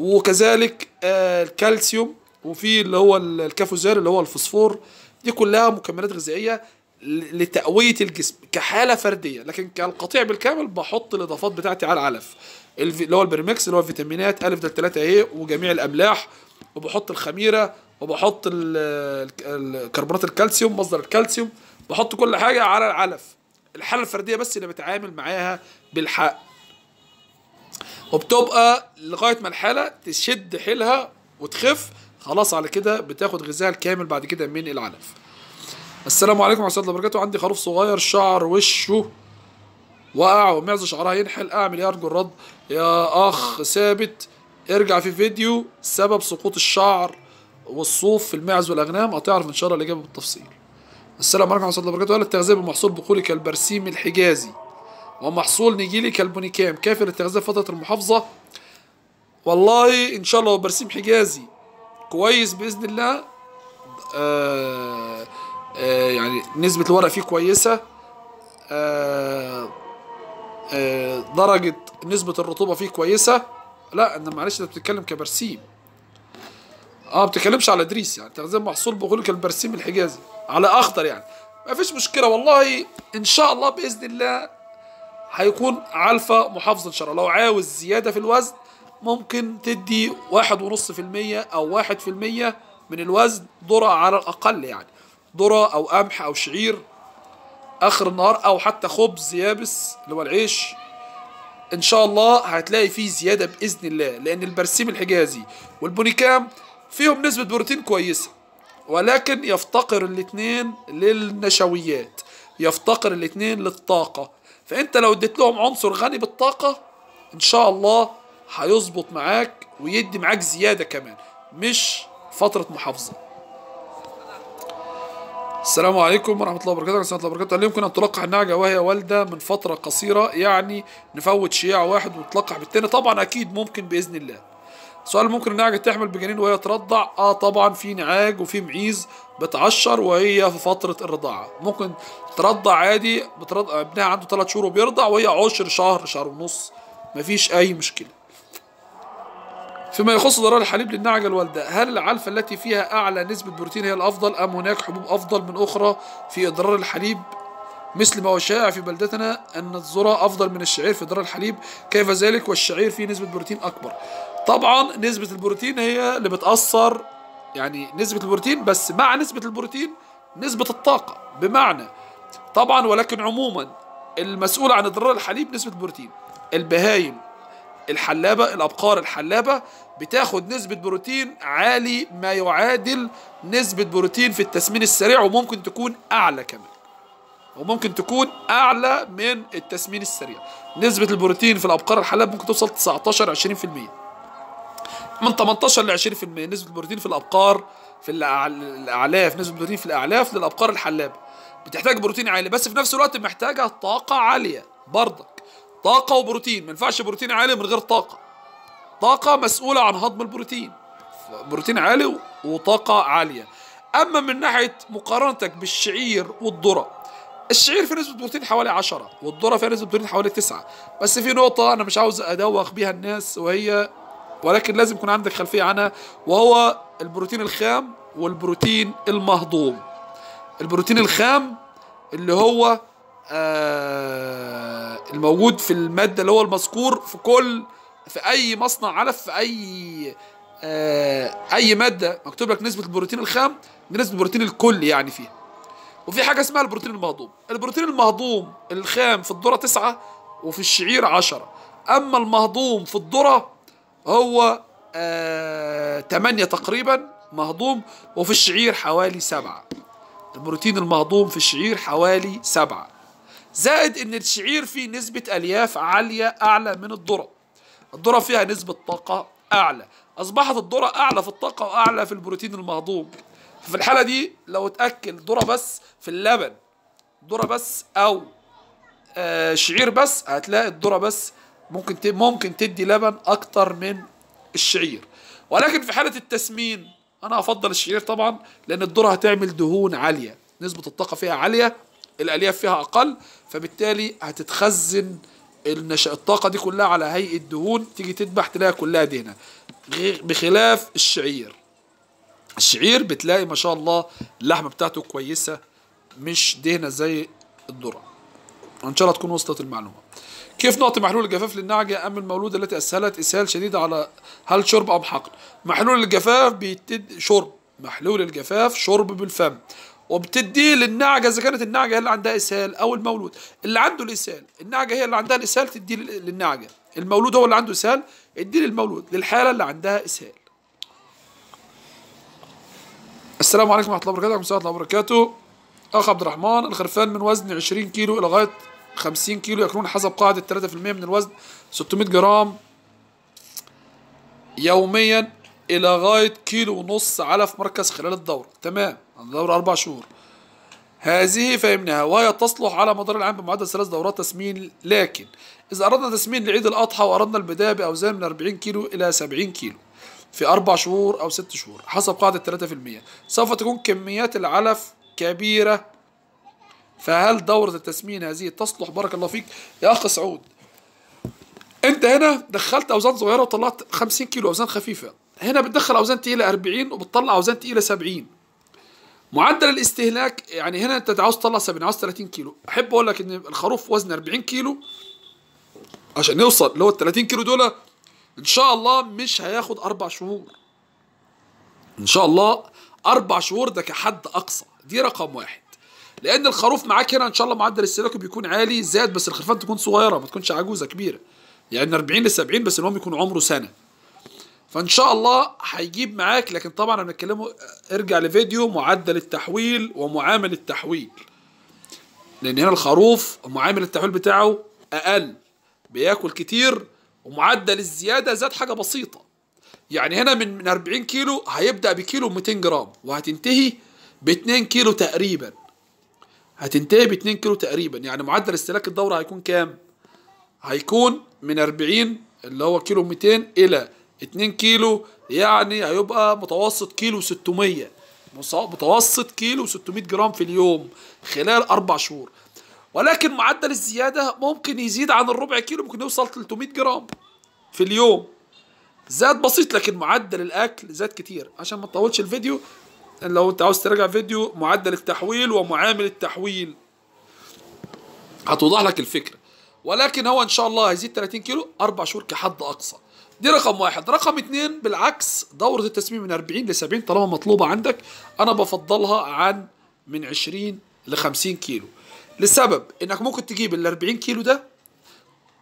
وكذلك آه، الكالسيوم وفي اللي هو الكافوزير اللي هو الفوسفور دي كلها مكملات غذائيه لتقويه الجسم كحاله فرديه لكن كالقطيع بالكامل بحط الاضافات بتاعتي على العلف اللي هو البرميكس اللي هو الفيتامينات الف دال 3 اهي وجميع الاملاح وبحط الخميره وبحط الكربونات الكالسيوم مصدر الكالسيوم بحط كل حاجه على العلف الحاله الفرديه بس اللي بتعامل معاها بالحق وبتبقى لغايه ما الحاله تشد حيلها وتخف خلاص على كده بتاخد غذائها الكامل بعد كده من العلف السلام عليكم ورحمه الله وبركاته عندي خروف صغير شعر وشه وقع ومعز شعرها ينحل اعمل ايه ارجو الرد يا اخ ثابت ارجع في فيديو سبب سقوط الشعر والصوف في المعز والاغنام هتعرف ان شاء الله الاجابه بالتفصيل السلام عليكم ورحمه الله وبركاته هل التغذيه بالمحصول بقولك كالبرسيم الحجازي ومحصول نجيلي كام كافر في فترة المحافظة والله إن شاء الله برسيم حجازي كويس بإذن الله آه, آه، يعني نسبة الورق فيه كويسة آه،, آه درجة نسبة الرطوبة فيه كويسة لا أنا معلش أنت بتتكلم كبرسيم اه ما بتتكلمش على إدريس يعني تغذية محصول لك البرسيم الحجازي على أخضر يعني ما فيش مشكلة والله إن شاء الله بإذن الله هيكون الفا محافظ إن شاء الله لو عاوز زيادة في الوزن ممكن تدي واحد ونص في المية أو واحد في المية من الوزن ذرة على الأقل يعني ذرة أو قمح أو شعير آخر النهار أو حتى خبز يابس اللي هو العيش إن شاء الله هتلاقي فيه زيادة بإذن الله لأن البرسيم الحجازي والبونيكام فيهم نسبة بروتين كويسة ولكن يفتقر الاثنين للنشويات يفتقر الاثنين للطاقة فانت لو اديت لهم عنصر غني بالطاقه ان شاء الله هيظبط معاك ويدي معاك زياده كمان مش فتره محافظه السلام عليكم ورحمة الله وبركاته، ورحمة الله وبركاته، هل يمكن أن تلقح النعجة وهي والدة من فترة قصيرة؟ يعني نفوت شياع واحد ونتلقح بالتاني؟ طبعًا أكيد ممكن بإذن الله. سؤال ممكن النعجة تحمل بجنين وهي ترضع؟ اه طبعا في نعاج وفي معيز بتعشر وهي في فترة الرضاعة، ممكن ترضع عادي بترضع ابنها عنده ثلاث شهور وبيرضع وهي عشر شهر شهر ونص مفيش أي مشكلة. فيما يخص ضرر الحليب للنعجة الوالدة، هل العلفة التي فيها أعلى نسبة بروتين هي الأفضل أم هناك حبوب أفضل من أخرى في إضرار الحليب مثل ما هو شائع في بلدتنا أن الذرة أفضل من الشعير في إضرار الحليب كيف ذلك والشعير فيه نسبة بروتين أكبر طبعا نسبة البروتين هي اللي بتأثر يعني نسبة البروتين بس مع نسبة البروتين نسبة الطاقة بمعنى طبعا ولكن عموما المسؤول عن اضرار الحليب نسبة البروتين البهايم الحلابة الأبقار الحلابة بتاخد نسبة بروتين عالي ما يعادل نسبة بروتين في التسمين السريع وممكن تكون أعلى كمان وممكن تكون أعلى من التسمين السريع نسبة البروتين في الأبقار الحلابة ممكن توصل 19 20% من 18 ل 20% نسبه البروتين في الابقار في الاعلاف نسبه البروتين في الاعلاف للابقار الحلابه بتحتاج بروتين عالي بس في نفس الوقت محتاجه طاقه عاليه برضك طاقه وبروتين ما ينفعش بروتين عالي من غير طاقه طاقه مسؤوله عن هضم البروتين بروتين عالي وطاقه عاليه اما من ناحيه مقارنتك بالشعير والذره الشعير فيه نسبة بروتين حوالي 10 والذرة فيها نسبة بروتين حوالي 9 بس في نقطة أنا مش عاوز أدوخ بيها الناس وهي ولكن لازم يكون عندك خلفية عنها وهو البروتين الخام والبروتين المهضوم البروتين الخام اللي هو آه الموجود في المادة اللي هو المذكور في كل في أي مصنع علف في أي آه أي مادة مكتوب لك نسبة البروتين الخام نسبة البروتين الكل يعني فيها وفي حاجة اسمها البروتين المهضوم البروتين المهضوم الخام في الذرة تسعة وفي الشعير عشرة أما المهضوم في الذرة هو آه تقريبا مهضوم وفي الشعير حوالي سبعة البروتين المهضوم في الشعير حوالي سبعة زائد ان الشعير فيه نسبة الياف عالية اعلى من الذرة الذرة فيها نسبة طاقة اعلى اصبحت الذرة اعلى في الطاقة واعلى في البروتين المهضوم في الحالة دي لو اتأكل ذرة بس في اللبن ذرة بس او آه شعير بس هتلاقي الذرة بس ممكن ممكن تدي لبن اكتر من الشعير ولكن في حاله التسمين انا افضل الشعير طبعا لان الذره هتعمل دهون عاليه نسبه الطاقه فيها عاليه الالياف فيها اقل فبالتالي هتتخزن النشا الطاقه دي كلها على هيئه دهون تيجي تذبح تلاقي كلها دهنه بخلاف الشعير الشعير بتلاقي ما شاء الله اللحمه بتاعته كويسه مش دهنه زي الذره ان شاء الله تكون وصلت المعلومه كيف نعطي محلول الجفاف للنعجة أم المولودة التي أسهلت إسهال شديد على هل شرب أم حقن محلول الجفاف بيتد شرب محلول الجفاف شرب بالفم وبتديه للنعجة إذا كانت النعجة هي اللي عندها إسهال أو المولود اللي عنده الإسهال النعجة هي اللي عندها الإسهال تديه للنعجة المولود هو اللي عنده إسهال اديه للمولود للحالة اللي عندها إسهال السلام عليكم ورحمة الله وبركاته ورحمة الله وبركاته أخ عبد الرحمن الخرفان من وزن 20 كيلو إلى غاية 50 كيلو ياكلون حسب قاعدة 3% من الوزن 600 جرام يوميا إلى غاية كيلو ونص علف مركز خلال الدورة تمام الدورة أربع شهور هذه فهمناها وهي تصلح على مدار العام بمعدل ثلاث دورات تسمين لكن إذا أردنا تسمين لعيد الأضحى وأردنا البداية بأوزان من 40 كيلو إلى 70 كيلو في أربع شهور أو ست شهور حسب قاعدة 3% سوف تكون كميات العلف كبيرة فهل دورة التسمين هذه تصلح بارك الله فيك يا أخ سعود أنت هنا دخلت أوزان صغيرة وطلعت 50 كيلو أوزان خفيفة هنا بتدخل أوزان تقيلة 40 وبتطلع أوزان تقيلة 70 معدل الاستهلاك يعني هنا أنت عاوز تطلع 70 عاوز 30 كيلو أحب أقول لك إن الخروف وزنه 40 كيلو عشان نوصل اللي هو ال 30 كيلو دول إن شاء الله مش هياخد أربع شهور إن شاء الله أربع شهور ده كحد أقصى دي رقم واحد لان الخروف معاك هنا ان شاء الله معدل استهلاكه بيكون عالي زاد بس الخرفان تكون صغيره ما تكونش عجوزه كبيره يعني 40 ل 70 بس المهم يكون عمره سنه فان شاء الله هيجيب معاك لكن طبعا انا بنتكلمه ارجع لفيديو معدل التحويل ومعامل التحويل لان هنا الخروف معامل التحويل بتاعه اقل بياكل كتير ومعدل الزياده زاد حاجه بسيطه يعني هنا من من 40 كيلو هيبدا بكيلو 200 جرام وهتنتهي ب 2 كيلو تقريبا هتنتهي ب 2 كيلو تقريبا يعني معدل استهلاك الدوره هيكون كام هيكون من 40 اللي هو كيلو 200 الى 2 كيلو يعني هيبقى متوسط كيلو 600 متوسط كيلو 600 جرام في اليوم خلال اربع شهور ولكن معدل الزياده ممكن يزيد عن الربع كيلو ممكن يوصل 300 جرام في اليوم زاد بسيط لكن معدل الاكل زاد كتير عشان ما تطولش الفيديو لو انت عاوز تراجع فيديو معدل التحويل ومعامل التحويل هتوضح لك الفكره ولكن هو ان شاء الله هيزيد 30 كيلو اربع شهور كحد اقصى دي رقم واحد رقم اتنين بالعكس دورة التسميم من 40 ل 70 طالما مطلوبة عندك أنا بفضلها عن من 20 ل 50 كيلو لسبب إنك ممكن تجيب ال 40 كيلو ده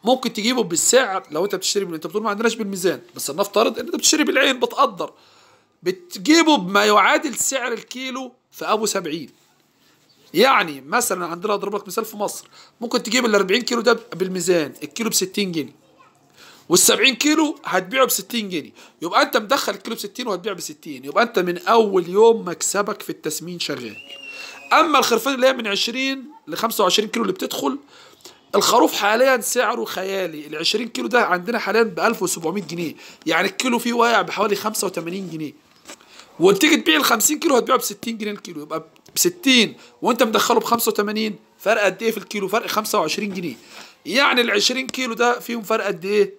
ممكن تجيبه بالسعر لو انت بتشتري من انت بتقول ما عندناش بالميزان بس لنفترض ان انت بتشتري بالعين بتقدر بتجيبه بما يعادل سعر الكيلو في ابو 70 يعني مثلا عندنا اضرب لك مثال في مصر ممكن تجيب ال 40 كيلو ده بالميزان الكيلو ب 60 جنيه وال 70 كيلو هتبيعه ب 60 جنيه يبقى انت مدخل الكيلو ب 60 وهتبيع ب 60 يبقى انت من اول يوم مكسبك في التسمين شغال اما الخرفان اللي هي من 20 ل 25 كيلو اللي بتدخل الخروف حاليا سعره خيالي ال 20 كيلو ده عندنا حاليا ب 1700 جنيه يعني الكيلو فيه واقع بحوالي 85 جنيه وتيجي تبيع ال 50 كيلو هتبيعه ب 60 جنيه الكيلو يبقى ب 60 وانت مدخله ب 85 فرق قد ايه في الكيلو؟ فرق 25 جنيه. يعني ال 20 كيلو ده فيهم فرق قد ايه؟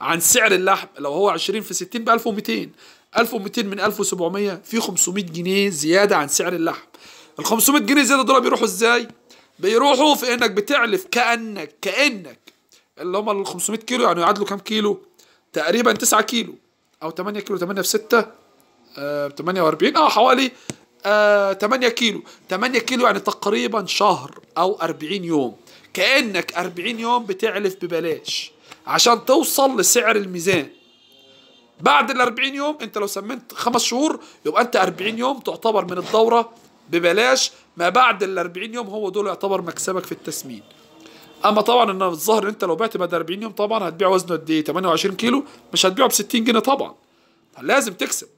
عن سعر اللحم لو هو 20 في 60 ب 1200 1200 من 1700 في 500 جنيه زياده عن سعر اللحم. ال 500 جنيه زياده دول بيروحوا ازاي؟ بيروحوا في انك بتعلف كانك كانك اللي هم ال 500 كيلو يعني يعادلوا كام كيلو؟ تقريبا 9 كيلو او 8 كيلو 8 في 6 48 اه حوالي آه 8 كيلو 8 كيلو يعني تقريبا شهر او 40 يوم كانك 40 يوم بتعلف ببلاش عشان توصل لسعر الميزان بعد ال 40 يوم انت لو سمنت خمس شهور يبقى انت 40 يوم تعتبر من الدوره ببلاش ما بعد ال 40 يوم هو دول يعتبر مكسبك في التسمين اما طبعا ان الظهر انت لو بعت بعد 40 يوم طبعا هتبيع وزنه قد ايه 28 كيلو مش هتبيعه ب 60 جنيه طبعا لازم تكسب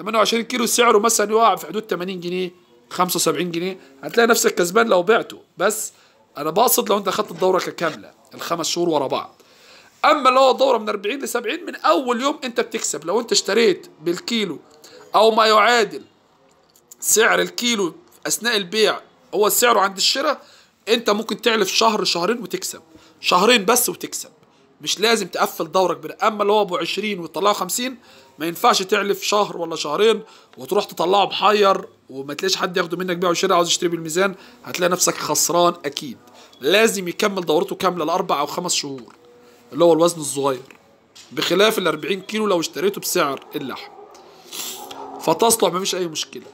28 كيلو سعره مثلا يقع في حدود 80 جنيه 75 جنيه هتلاقي نفسك كسبان لو بعته بس انا بقصد لو انت اخذت الدوره ككامله الخمس شهور ورا بعض اما لو الدوره من 40 ل 70 من اول يوم انت بتكسب لو انت اشتريت بالكيلو او ما يعادل سعر الكيلو اثناء البيع هو سعره عند الشراء انت ممكن تعلف شهر شهرين وتكسب شهرين بس وتكسب مش لازم تقفل دورك بنا اما اللي هو ابو 20 وتطلعه 50 ما ينفعش تعلف شهر ولا شهرين وتروح تطلعه محير وما تلاقيش حد ياخده منك بيع وشراء عاوز يشتري بالميزان هتلاقي نفسك خسران اكيد لازم يكمل دورته كامله لاربع او خمس شهور اللي هو الوزن الصغير بخلاف ال 40 كيلو لو اشتريته بسعر اللحم فتصلح مفيش اي مشكله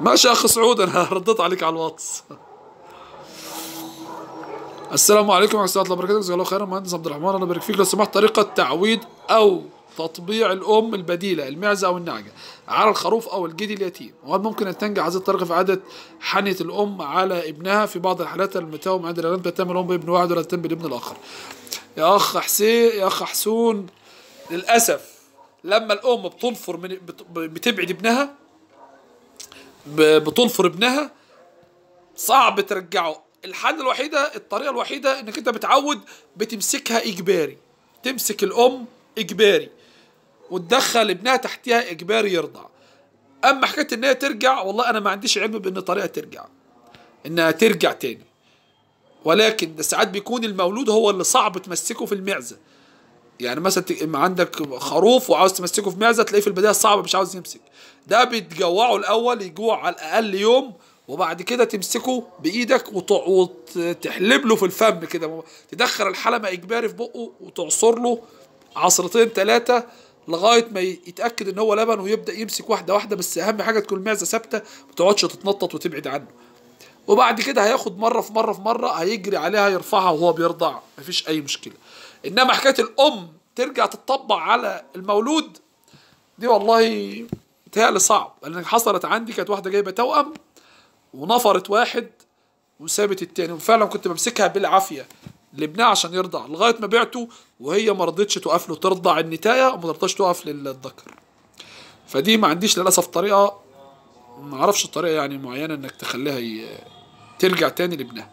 ماشي يا اخ سعود انا رديت عليك على الواتس السلام عليكم ورحمه الله وبركاته جزاك الله خيرا مهندس عبد الرحمن انا بارك فيك لو سمحت طريقه تعويض او تطبيع الأم البديلة المعزة أو النعجة على الخروف أو الجدي اليتيم وهل ممكن أن تنجح هذه الطريقة في عادة حنية الأم على ابنها في بعض الحالات المتاومه عند الأولاد تتم الأم بابن واحد ولا تتم بالابن الآخر يا أخ حسين يا أخ حسون للأسف لما الأم بتنفر من بتبعد ابنها بتنفر ابنها صعب ترجعه الحل الوحيده الطريقه الوحيده انك انت بتعود بتمسكها اجباري تمسك الام اجباري وتدخل ابنها تحتها اجباري يرضع اما حكايه ان هي ترجع والله انا ما عنديش علم بان طريقه ترجع انها ترجع تاني ولكن ده ساعات بيكون المولود هو اللي صعب تمسكه في المعزه يعني مثلا عندك خروف وعاوز تمسكه في معزه تلاقيه في البدايه صعب مش عاوز يمسك ده بتجوعه الاول يجوع على الاقل يوم وبعد كده تمسكه بايدك وتحلب له في الفم كده تدخل الحلمه اجباري في بقه وتعصر له عصرتين ثلاثه لغايه ما يتاكد ان هو لبن ويبدا يمسك واحده واحده بس اهم حاجه تكون المعزه ثابته ما تقعدش تتنطط وتبعد عنه وبعد كده هياخد مره في مره في مره هيجري عليها يرفعها وهو بيرضع مفيش اي مشكله انما حكايه الام ترجع تطبق على المولود دي والله تهيألي صعب لان حصلت عندي كانت واحده جايبه توأم ونفرت واحد وسابت التاني وفعلا كنت بمسكها بالعافيه لابنها عشان يرضع لغايه ما بعته وهي ما رضتش تقف له ترضع النتايه وما رضتش تقف للذكر فدي ما عنديش للاسف طريقه ما اعرفش طريقه يعني معينه انك تخليها ي... ترجع تاني لابنها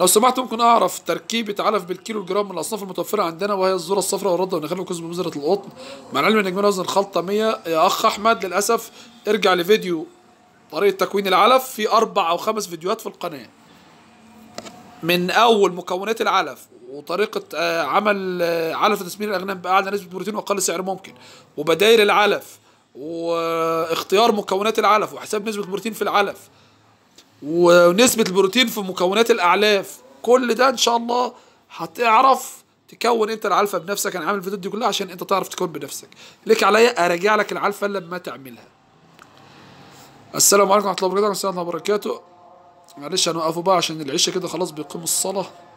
لو سمحت ممكن اعرف تركيبه علف بالكيلو الجرام من الاصناف المتوفره عندنا وهي الذره الصفراء والرده والنخيل والكزبره بمزرة القطن مع العلم ان اجمالي وزن الخلطه 100 يا اخ احمد للاسف ارجع لفيديو طريقه تكوين العلف في اربع او خمس فيديوهات في القناه من اول مكونات العلف وطريقه آه، عمل آه، علف تسمير الاغنام باعلى نسبه بروتين واقل سعر ممكن وبدائل العلف واختيار مكونات العلف وحساب نسبه البروتين في العلف ونسبه البروتين في مكونات الاعلاف كل ده ان شاء الله هتعرف تكون انت العلفه بنفسك انا يعني عامل الفيديو دي كلها عشان انت تعرف تكون بنفسك ليك عليا اراجع لك العلفه لما تعملها السلام عليكم ورحمه الله وبركاته معلش هنوقفه بقى عشان العشاء كده خلاص بيقيموا الصلاة